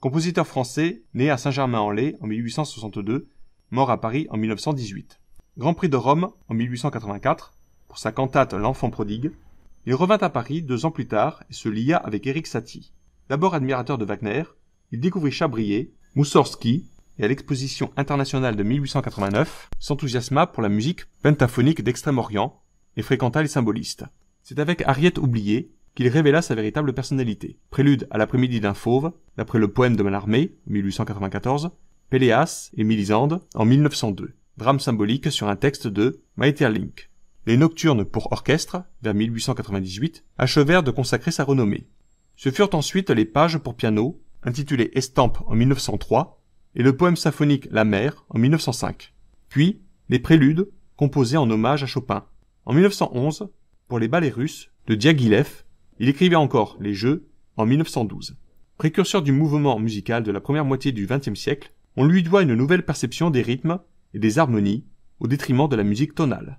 compositeur français né à Saint-Germain-en-Laye en 1862, mort à Paris en 1918. Grand Prix de Rome en 1884 pour sa cantate L'Enfant prodigue, il revint à Paris deux ans plus tard et se lia avec Éric Satie. D'abord admirateur de Wagner, il découvrit Chabrier, Moussorski et à l'exposition internationale de 1889 s'enthousiasma pour la musique pentaphonique d'Extrême-Orient et fréquenta les symbolistes. C'est avec Ariette oubliée » qu'il révéla sa véritable personnalité. Prélude à l'après-midi d'un fauve, d'après le poème de en 1894, Péléas et Mélisande, en 1902. Drame symbolique sur un texte de Maeterlinck. Les Nocturnes pour orchestre, vers 1898, achevèrent de consacrer sa renommée. Ce furent ensuite les pages pour piano, intitulées Estampes en 1903, et le poème symphonique La mer en 1905. Puis, les préludes, composés en hommage à Chopin. En 1911, pour les ballets russes, de Diaghilev, il écrivait encore les jeux en 1912. Précurseur du mouvement musical de la première moitié du XXe siècle, on lui doit une nouvelle perception des rythmes et des harmonies au détriment de la musique tonale.